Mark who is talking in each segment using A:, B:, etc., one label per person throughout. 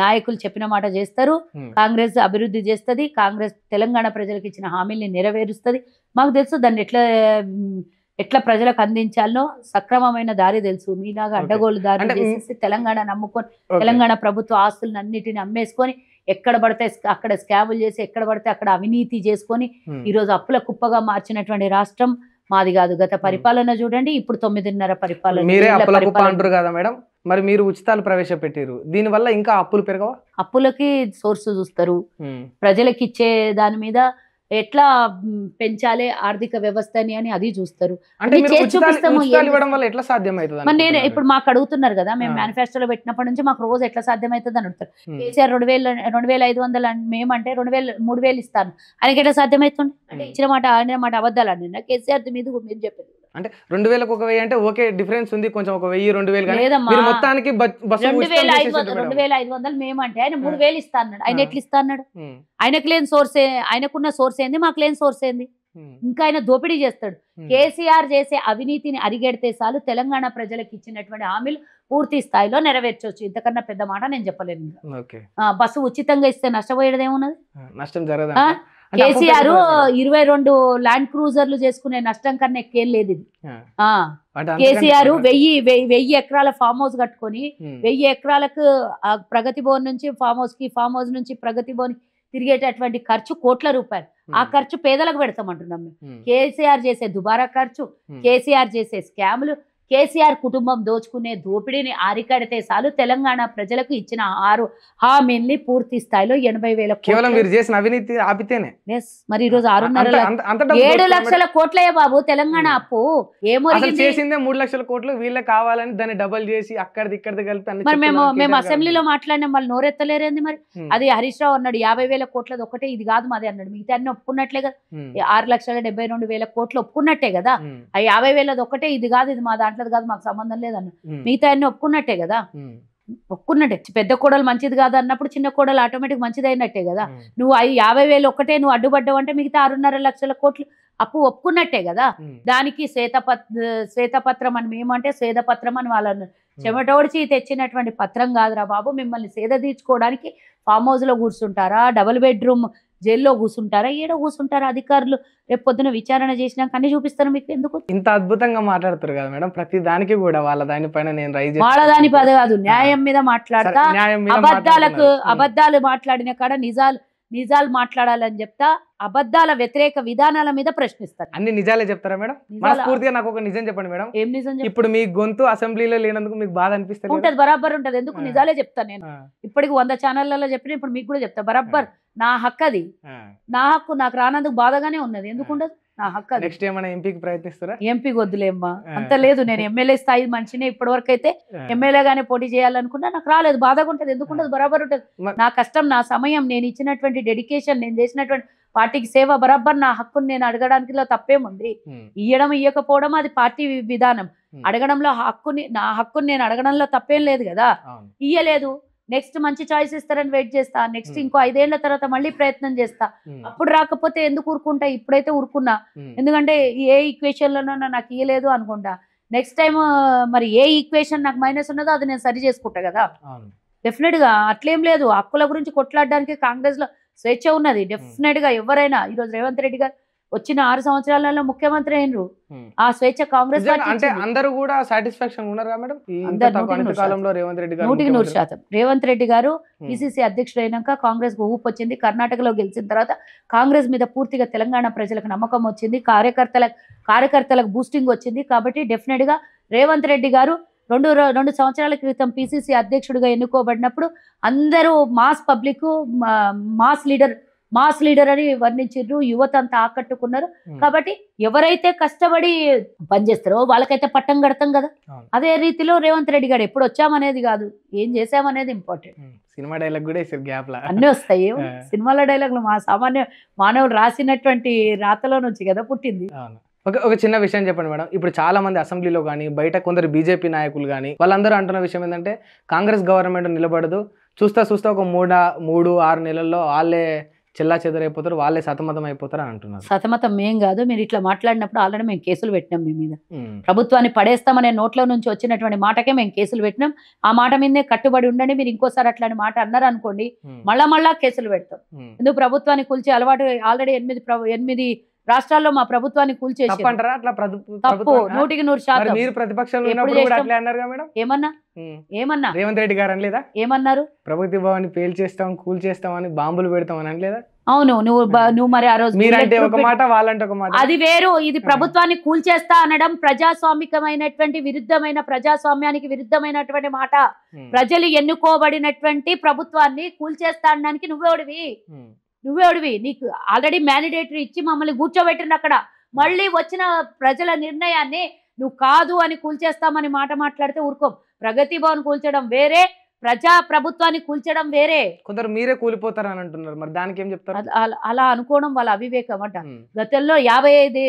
A: నాయకులు చెప్పిన మాట చేస్తారు కాంగ్రెస్ అభివృద్ధి చేస్తుంది కాంగ్రెస్ తెలంగాణ ప్రజలకు ఇచ్చిన హామీల్ని నెరవేరుస్తుంది మాకు తెలుసు దాన్ని ఎట్లా ఎట్లా ప్రజలకు అందించాలో సక్రమమైన దారి తెలుసు మీలాగా అడ్డగోలు దారి చేసేసి తెలంగాణ నమ్ముకొని తెలంగాణ ప్రభుత్వ ఆస్తులను అన్నిటిని అమ్మేసుకొని ఎక్కడ పడితే అక్కడ స్కాబులు చేసి ఎక్కడ పడితే అక్కడ అవినీతి చేసుకొని ఈరోజు అప్పుల కుప్పగా మార్చినటువంటి రాష్ట్రం మాది కాదు గత పరిపాలన చూడండి ఇప్పుడు తొమ్మిదిన్నర పరిపాలన మీరే అంటారు కదా
B: మేడం మరి మీరు ఉచితాలు ప్రవేశపెట్టారు దీనివల్ల
A: ఇంకా అప్పులు పెరగవా అప్పులకి సోర్స్ చూస్తారు ప్రజలకి ఇచ్చే దాని మీద ఎట్లా పెంచాలి ఆర్థిక వ్యవస్థని అని అది చూస్తారు నేను ఇప్పుడు మాకు అడుగుతున్నారు కదా మేము మేనిఫెస్టోలో పెట్టినప్పటి నుంచి మాకు రోజు ఎట్లా సాధ్యమవుతుంది అని అడుగుతారు కేసీఆర్ రెండు వేల రెండు వేల ఐదు వందలు మేమంటే రెండు వేలు మూడు వేలు ఇస్తాను ఆయనకి ఎట్లా సాధ్యమవుతుంది అంటే ఇచ్చిన మాట ఆయన మాట అబద్ధాలు అన్న కేసీఆర్ మీద మీరు చెప్పారు
B: అంటే రెండు వేలకు ఒక వెయ్యి అంటే ఓకే డిఫరెన్స్ ఉంది కొంచెం ఒక వెయ్యి రెండు వేలు కానీ మొత్తానికి రెండు
A: వేల ఐదు వందలు మేమంటే ఆయన మూడు వేలు ఇస్తా అన్నాడు ఆయన ఎట్లు ఇస్తా అన్నాడు ఆయనకు లేని సోర్స్ ఆయనకున్న సోర్స్ ఏంది మాకు లేని సోర్స్ ఏంది ఇంకా ఆయన దోపిడీ చేస్తాడు కేసీఆర్ చేసే అవినీతిని అరిగెడితే చాలు తెలంగాణ ప్రజలకు ఇచ్చినటువంటి హామీలు పూర్తి స్థాయిలో నెరవేర్చవచ్చు ఇంతకన్నా పెద్ద మాట నేను చెప్పలేను బస్సు ఉచితంగా ఇస్తే నష్టపోయేది ఏమున్నది
B: నష్టం జరగదు కేసీఆర్
A: ఇరవై రెండు ల్యాండ్ క్రూజర్లు చేసుకునే నష్టం కన్నా ఎక్కేం లేదు ఇది
B: కేసీఆర్ వెయ్యి
A: వెయ్యి ఎకరాల ఫామ్ హౌస్ కట్టుకొని వెయ్యి ఎకరాలకు ప్రగతి భవన్ నుంచి ఫామ్ హౌస్ కి ఫామ్ హౌస్ నుంచి ప్రగతి భవన్ తిరిగేటటువంటి ఖర్చు కోట్ల రూపాయలు ఆ ఖర్చు పేదలకు పెడతామంటున్నాం మేము కేసీఆర్ చేసే దుబారా ఖర్చు కేసీఆర్ చేసే స్కాములు కేసీఆర్ కుటుంబం దోచుకునే దోపిడీని ఆరికడితే చాలు తెలంగాణ ప్రజలకు ఇచ్చిన ఆరు హామీల్ని పూర్తి స్థాయిలో ఎనభై వేల కేవలం మీరు
B: చేసిన అవినీతి ఆపితేనే
A: ఎస్ మరి ఈ రోజు ఆరున్నర ఏడు లక్షల కోట్లయ్య బాబు తెలంగాణ hmm. అప్పు ఏమో చేసిందే
B: మూడు లక్షల కోట్లు వీళ్ళ కావాలని దాన్ని డబల్ చేసి అక్కడ ఇక్కడ కలిపి మరి మేము మేము అసెంబ్లీలో
A: మాట్లాడినా వాళ్ళు నోరెత్తలేరేంది మరి hmm. అది హరీష్ రావు అన్నాడు యాభై వేల కోట్లది ఒకటే ఇది కాదు మాది అన్నాడు మిగతా అన్ని ఒప్పుకున్నట్లే కదా hmm. ఆరు లక్షల డెబ్బై రెండు వేల కోట్లు ఒప్పుకున్నట్టే కదా ఆ యాభై వేలది ఒకటే ఇది కాదు ఇది మా దాంట్లో మాట్లాడదు కాదు మాకు సంబంధం లేదన్న మిగతా అన్ని ఒప్పుకున్నట్టే కదా ఒప్పుకున్నట్టే పెద్ద కోడలు మంచిది కాదు అన్నప్పుడు చిన్న కోడలు ఆటోమేటిక్ మంచిది అయినట్టే కదా నువ్వు యాభై వేలు ఒక్కటే నువ్వు అడ్డుపడ్డావు అంటే మిగతా ఆరున్నర లక్షల కోట్లు అప్పు ఒప్పుకున్నట్టే కదా దానికి శ్వేత శ్వేతపత్రం అని మేమంటే శ్వేతపత్రం అని వాళ్ళను చెమటోడిచి తెచ్చినటువంటి పత్రం కాదురా బాబు మిమ్మల్ని సేద తీర్చుకోవడానికి ఫామ్ హౌస్ లో కూర్చుంటారా డబుల్ బెడ్రూమ్ జైల్లో కూర్చుంటారా ఏడో కూర్చుంటారా అధికారులు రేపు పొద్దున విచారణ చేసినా కానీ చూపిస్తారు మీకు ఎందుకు
B: ఇంత అద్భుతంగా మాట్లాడతారు కదా మేడం ప్రతి దానికి కూడా వాళ్ళ దానిపైన నేను రైజ్ వాళ్ళ దాని పద కాదు న్యాయం మీద
A: మాట్లాడతా అబద్ధాలకు అబద్ధాలు మాట్లాడిన కాడ నిజాలు నిజాలు మాట్లాడాలని చెప్తా అబద్ధాల వ్యతిరేక విధానాల మీద ప్రశ్నిస్తారు అన్ని
B: నిజాలే చెప్తారా మేడం మనస్ఫూర్తిగా నాకు ఒక నిజం చెప్పండి మేడం ఏం
A: నిజం ఇప్పుడు మీ
B: గొంతు అసెంబ్లీలో లేనందుకు మీకు బాధ అనిపిస్తుంది ఉంటది
A: బరాబర్ ఉంటది ఎందుకు నిజాలే చెప్తాను నేను ఇప్పటికి వంద ఛానళ్లలో చెప్పిన ఇప్పుడు మీకు కూడా చెప్తా బరాబర్ నా హక్కు అది నా హక్కు నాకు రానందుకు బాధగానే ఉన్నది ఎందుకు ఉండదు నా హక్కు నెక్స్ట్ ఏమైనా ఎంపీకి ప్రయత్నిస్తారా ఎంపీకి వద్దులేమ్మా అంత లేదు నేను ఎమ్మెల్యే స్థాయి మనిషినే ఇప్పటి వరకు అయితే ఎమ్మెల్యేగానే పోటీ చేయాలనుకున్నా నాకు రాలేదు బాధగా ఉంటుంది ఎందుకుంటది బరాబర్ ఉంటుంది మ- నా కష్టం నా సమయం నేను ఇచ్చినటువంటి డెడికేషన్ నేను చేసినటువంటి పార్టీకి సేవ బరాబర్ నా హక్కుని నేను అడగడానికి ఇలా తప్పేముంది ఇయ్యడం ఇయ్యకపోవడం అది పార్టీ విధానం అడగడంలో హక్కుని నా హక్కుని నేను అడగడంలో తప్పేం లేదు కదా అవును ఇయ్యలేదు నెక్స్ట్ మంచి చాయిస్ ఇస్తారని వెయిట్ చేస్తా నెక్స్ట్ hmm. ఇంకో ఐదేళ్ల తర్వాత మళ్ళీ ప్రయత్నం చేస్తా hmm. అప్పుడు రాకపోతే ఎందుకు ఊరుకుంటా ఇప్పుడైతే ఊరుకున్నా hmm. ఎందుకంటే ఏ ఈక్వేషన్ లోనో నాకు ఇయ్యలేదు అనుకుంటా నెక్స్ట్ టైం మరి ఏ ఈక్వేషన్ నాకు మైనస్ ఉన్నదో అది నేను సరి చేసుకుంటా కదా డెఫినెట్ గా అట్లేం లేదు హక్కుల గురించి కొట్లాడడానికి కాంగ్రెస్ లో స్వేచ్ఛ ఉన్నది డెఫినెట్ గా ఎవరైనా ఈరోజు రేవంత్ రెడ్డి గారు వచ్చిన ఆరు సంవత్సరాలలో ముఖ్యమంత్రి అయినరు ఆ స్వేచ్ఛ కాంగ్రెస్ కూడా
B: రేవంత్ రెడ్డి గారు నూటికి నూరు శాతం
A: రేవంత్ రెడ్డి గారు పిసిసి అధ్యక్షుడు అయినాక కాంగ్రెస్ ఊపు వచ్చింది కర్ణాటకలో గెలిచిన తర్వాత కాంగ్రెస్ మీద పూర్తిగా తెలంగాణ ప్రజలకు నమ్మకం వచ్చింది కార్యకర్తల కార్యకర్తలకు బూస్టింగ్ వచ్చింది కాబట్టి డెఫినెట్ గా రేవంత్ రెడ్డి గారు రెండు రెండు సంవత్సరాల క్రితం పిసిసి అధ్యక్షుడిగా ఎన్నుకోబడినప్పుడు అందరూ mass public mass leader mass leader అని వర్ణించారు యువత అంతా ఆకట్టుకున్నారు కాబట్టి ఎవరైతే కష్టపడి పనిచేస్తారో వాళ్ళకైతే పట్టం కడతాం కదా అదే రీతిలో రేవంత్ రెడ్డి గారు ఎప్పుడు వచ్చామనేది కాదు ఏం చేసామనేది ఇంపార్టెంట్
B: సినిమా డైలాగ్ కూడా గ్యాప్ అన్నీ వస్తాయి
A: సినిమాల డైలాగ్లు మా సామాన్య మానవుడు రాసినటువంటి రాతలో నుంచి కదా పుట్టింది
B: ఒక ఒక చిన్న విషయం చెప్పండి మేడం ఇప్పుడు చాలా మంది అసెంబ్లీలో కానీ బయట కొందరు బీజేపీ నాయకులు కానీ వాళ్ళందరూ అంటున్న విషయం ఏంటంటే కాంగ్రెస్ గవర్నమెంట్ నిలబడదు చూస్తా చూస్తా ఒక మూడు మూడు ఆరు నెలల్లో వాళ్ళే చెల్లా చెదరైపోతారు వాళ్ళే సతమతం అయిపోతారు అని అంటున్నారు
A: సతమతం మేం కాదు మీరు ఇట్లా మాట్లాడినప్పుడు ఆల్రెడీ మేము కేసులు పెట్టినాం మీ మీద ప్రభుత్వాన్ని పడేస్తామనే నోట్లో నుంచి వచ్చినటువంటి మాటకే మేము కేసులు పెట్టినాం ఆ మాట మీదే కట్టుబడి ఉండండి మీరు ఇంకోసారి అట్లాంటి మాట అన్నారు అనుకోండి మళ్ళా మళ్ళా కేసులు పెడతాం ఎందుకు ప్రభుత్వాన్ని కూల్చి అలవాటు ఆల్రెడీ ఎనిమిది ఎనిమిది రాష్ట్రాల్లో మా ప్రభుత్వాన్ని కూల్చేసి
B: నూటికి నూరు శాతం
A: ఏమన్నా ఏమన్నా రేవంత్ రెడ్డి గారు అనలేదా ఏమన్నారు
B: ప్రభుత్వ భవన్ పేల్ చేస్తాం కూల్ చేస్తాం అని బాంబులు పెడతాం అని అనలేదా
A: అవును నువ్వు hmm. నువ్వు మరి ఆ రోజు మీరంటే ఒక మాట
B: వాళ్ళంటే ఒక మాట అది వేరు
A: ఇది hmm. ప్రభుత్వాన్ని కూల్చేస్తా అనడం ప్రజాస్వామికమైనటువంటి విరుద్ధమైన ప్రజాస్వామ్యానికి విరుద్ధమైనటువంటి మాట hmm. ప్రజలు ఎన్నుకోబడినటువంటి ప్రభుత్వాన్ని కూల్చేస్తా అనడానికి నువ్వేవిడివి నువ్వేవిడివి నీకు ఆల్రెడీ మ్యాండిడేటరీ ఇచ్చి మమ్మల్ని కూర్చోబెట్టిన అక్కడ మళ్ళీ వచ్చిన ప్రజల నిర్ణయాన్ని నువ్వు కాదు అని కూల్చేస్తామని మాట మాట్లాడితే ఊరుకోం ప్రగతి భవన్ కూల్చడం వేరే ప్రజా ప్రభుత్వాన్ని కూల్చడం వేరే కొందరు మీరే కూలిపోతారని అంటున్నారు మరి దానికి ఏం చెప్తారు అలా అనుకోవడం వాళ్ళ అవివేకం అంట గతంలో యాభై ఐదు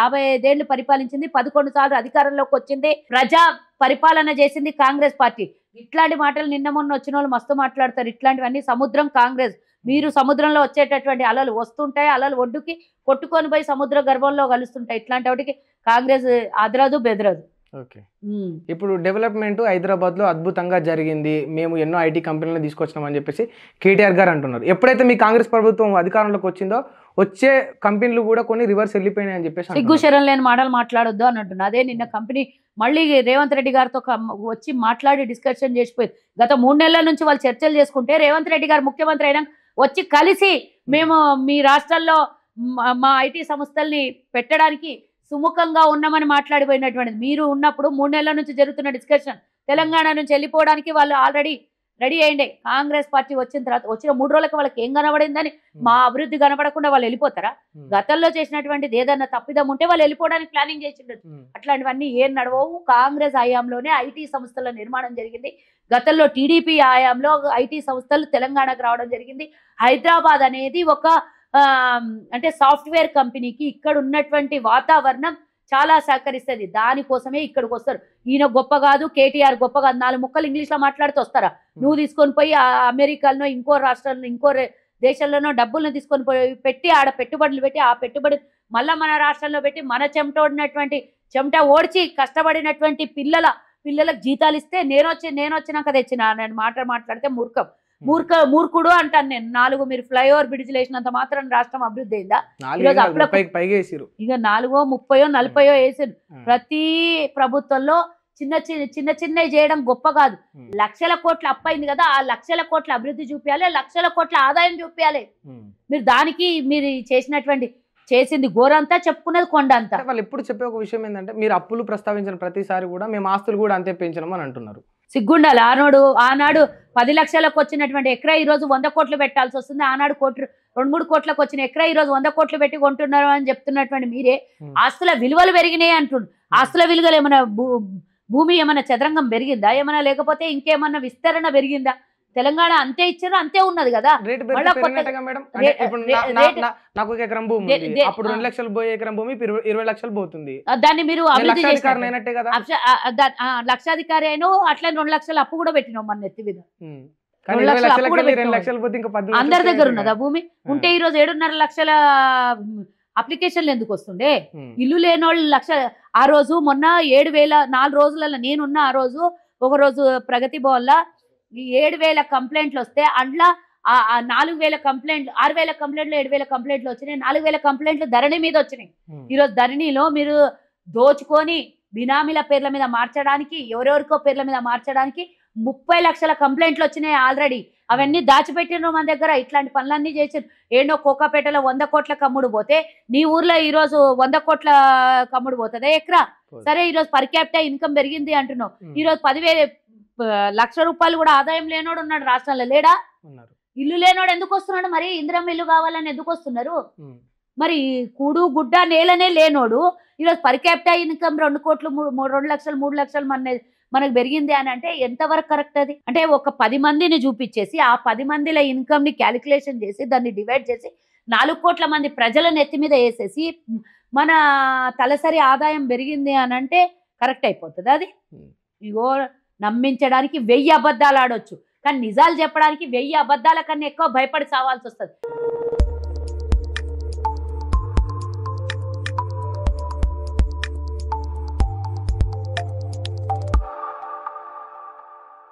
A: యాభై ఐదేళ్లు పరిపాలించింది పదకొండు సార్లు అధికారంలోకి వచ్చింది ప్రజా పరిపాలన చేసింది కాంగ్రెస్ పార్టీ ఇట్లాంటి మాటలు నిన్న మొన్న వచ్చిన వాళ్ళు మస్తు మాట్లాడతారు ఇట్లాంటివన్నీ సముద్రం కాంగ్రెస్ మీరు సముద్రంలో వచ్చేటటువంటి అలలు వస్తుంటాయి అలలు ఒడ్డుకి కొట్టుకొని పోయి సముద్ర గర్భంలో కలుస్తుంటాయి ఇట్లాంటి వాటికి కాంగ్రెస్ అదరదు బెదరదు
B: ఓకే ఇప్పుడు డెవలప్మెంట్ హైదరాబాద్లో అద్భుతంగా జరిగింది మేము ఎన్నో ఐటీ కంపెనీలను తీసుకొచ్చినామని చెప్పేసి కేటీఆర్ గారు అంటున్నారు ఎప్పుడైతే మీ కాంగ్రెస్ ప్రభుత్వం అధికారంలోకి వచ్చిందో వచ్చే కంపెనీలు కూడా కొన్ని రివర్స్ వెళ్ళిపోయినాయని చెప్పేసి శరణ్
A: లేని మాటలు మాట్లాడొద్దు అంటున్నా అదే నిన్న కంపెనీ మళ్ళీ రేవంత్ రెడ్డి గారితో వచ్చి మాట్లాడి డిస్కషన్ చేసిపోయింది గత మూడు నెలల నుంచి వాళ్ళు చర్చలు చేసుకుంటే రేవంత్ రెడ్డి గారు ముఖ్యమంత్రి అయినా వచ్చి కలిసి మేము మీ రాష్ట్రాల్లో మా ఐటీ సంస్థల్ని పెట్టడానికి సుముఖంగా ఉన్నామని మాట్లాడిపోయినటువంటిది మీరు ఉన్నప్పుడు మూడు నెలల నుంచి జరుగుతున్న డిస్కషన్ తెలంగాణ నుంచి వెళ్ళిపోవడానికి వాళ్ళు ఆల్రెడీ రెడీ అయ్యండి కాంగ్రెస్ పార్టీ వచ్చిన తర్వాత వచ్చిన మూడు రోజులకు వాళ్ళకి ఏం కనబడిందని మా అభివృద్ధి కనబడకుండా వాళ్ళు వెళ్ళిపోతారా గతంలో చేసినటువంటిది ఏదన్నా తప్పిదం ఉంటే వాళ్ళు వెళ్ళిపోవడానికి ప్లానింగ్ చేసిండొచ్చు అట్లాంటివన్నీ ఏం నడవవు కాంగ్రెస్ హయాంలోనే ఐటీ సంస్థల నిర్మాణం జరిగింది గతంలో టీడీపీ హయాంలో ఐటీ సంస్థలు తెలంగాణకు రావడం జరిగింది హైదరాబాద్ అనేది ఒక అంటే సాఫ్ట్వేర్ కంపెనీకి ఇక్కడ ఉన్నటువంటి వాతావరణం చాలా సహకరిస్తుంది దానికోసమే ఇక్కడికి వస్తారు ఈయన గొప్ప కాదు కేటీఆర్ గొప్ప కాదు నాలుగు ముక్కలు ఇంగ్లీష్లో మాట్లాడుతూ వస్తారా నువ్వు తీసుకొని పోయి అమెరికాలో ఇంకో రాష్ట్రాలను ఇంకో దేశాల్లోనో డబ్బులను తీసుకొని పోయి పెట్టి ఆడ పెట్టుబడులు పెట్టి ఆ పెట్టుబడి మళ్ళీ మన రాష్ట్రంలో పెట్టి మన చెమట ఓడినటువంటి చెమట ఓడిచి కష్టపడినటువంటి పిల్లల పిల్లలకు జీతాలు ఇస్తే నేను వచ్చి నేను వచ్చినాక తెచ్చిన మాట మాట్లాడితే మూర్ఖం మూర్ఖ మూర్ఖుడు అంటాను నేను నాలుగు మీరు ఫ్లైఓవర్ బ్రిడ్జ్ లేసినంత మాత్రం రాష్ట్రం అభివృద్ధి అయిందా ఈరోజు ఇక నాలుగో ముప్పయో నలభయో వేసారు ప్రతి ప్రభుత్వంలో చిన్న చిన్న చిన్న చిన్నవి చేయడం గొప్ప కాదు లక్షల కోట్ల అప్పైంది కదా ఆ లక్షల కోట్ల అభివృద్ధి చూపించాలి లక్షల కోట్ల ఆదాయం చూపించాలి మీరు దానికి మీరు చేసినటువంటి చేసింది ఘోరంతా చెప్పుకున్నది అంతా వాళ్ళు ఎప్పుడు చెప్పే ఒక విషయం ఏంటంటే మీరు అప్పులు ప్రస్తావించిన
B: ప్రతిసారి కూడా మేము ఆస్తులు కూడా అంతే పెంచడం అని అంటున్నారు సిగ్గుండాలి ఆనాడు ఆనాడు
A: పది లక్షలకు వచ్చినటువంటి ఎక్కడ ఈరోజు వంద కోట్లు పెట్టాల్సి వస్తుంది ఆనాడు కోట్లు రెండు మూడు కోట్లకు వచ్చిన ఎక్కడ ఈరోజు వంద కోట్లు పెట్టి కొంటున్నారు అని చెప్తున్నటువంటి మీరే ఆస్తుల విలువలు పెరిగినాయి అంటుండ్రు ఆస్తుల విలువలు ఏమైనా భూమి ఏమైనా చదరంగం పెరిగిందా ఏమైనా లేకపోతే ఇంకేమన్నా విస్తరణ పెరిగిందా తెలంగాణ అంతే ఇచ్చారు అంతే ఉన్నది కదా
B: నాకు ఒక ఎకరం భూమి అప్పుడు రెండు లక్షలు పోయే ఎకరం భూమి ఇరవై లక్షలు పోతుంది
A: దాన్ని మీరు లక్షాధికారి అయినా అట్లా రెండు లక్షలు అప్పు కూడా పెట్టినాం మన నెత్తి మీద
B: అందరి దగ్గర ఉన్నదా
A: భూమి ఉంటే ఈ రోజు ఏడున్నర లక్షల అప్లికేషన్లు ఎందుకు వస్తుండే ఇల్లు లేని వాళ్ళు లక్ష ఆ రోజు మొన్న ఏడు వేల నాలుగు రోజులలో నేనున్న ఆ రోజు ఒక రోజు ప్రగతి భవన్లా ఏడు వేల కంప్లైంట్లు వస్తే అందులో నాలుగు వేల కంప్లైంట్లు ఆరు వేల కంప్లైంట్లు ఏడు వేల కంప్లైంట్లు వచ్చినాయి నాలుగు వేల కంప్లైంట్లు ధరణి మీద వచ్చినాయి ఈరోజు ధరణిలో మీరు దోచుకొని బినామీల పేర్ల మీద మార్చడానికి ఎవరెవరికో పేర్ల మీద మార్చడానికి ముప్పై లక్షల కంప్లైంట్లు వచ్చినాయి ఆల్రెడీ అవన్నీ దాచిపెట్టిన మన దగ్గర ఇట్లాంటి పనులన్నీ చేసి ఏంటో కోకాపేటలో వంద కోట్ల కమ్ముడు పోతే నీ ఊర్లో ఈరోజు వంద కోట్ల కమ్ముడు పోతుందా ఎక్కడా సరే ఈరోజు పర్ క్యాపిటల్ ఇన్కమ్ పెరిగింది అంటున్నావు ఈరోజు పదివేలు లక్ష రూపాయలు కూడా ఆదాయం లేనోడు ఉన్నాడు రాష్ట్రాల్లో లేడా ఇల్లు లేనోడు ఎందుకు వస్తున్నాడు మరి ఇంద్రం ఇల్లు కావాలని ఎందుకు వస్తున్నారు మరి కూడు గుడ్డ నేలనే లేనోడు ఈరోజు పర్ క్యాపిటల్ ఇన్కమ్ రెండు కోట్లు మూడు రెండు లక్షలు మూడు లక్షలు మన మనకు పెరిగింది అని అంటే ఎంతవరకు కరెక్ట్ అది అంటే ఒక పది మందిని చూపించేసి ఆ పది మందిల ని క్యాలిక్యులేషన్ చేసి దాన్ని డివైడ్ చేసి నాలుగు కోట్ల మంది ప్రజల నెత్తి మీద వేసేసి మన తలసరి ఆదాయం పెరిగింది అని అంటే కరెక్ట్ అయిపోతుంది అది ఇగో నమ్మించడానికి వెయ్యి అబద్ధాలు ఆడొచ్చు కానీ నిజాలు చెప్పడానికి వెయ్యి అబద్ధాల కన్నా ఎక్కువ భయపడి సావాల్సి వస్తుంది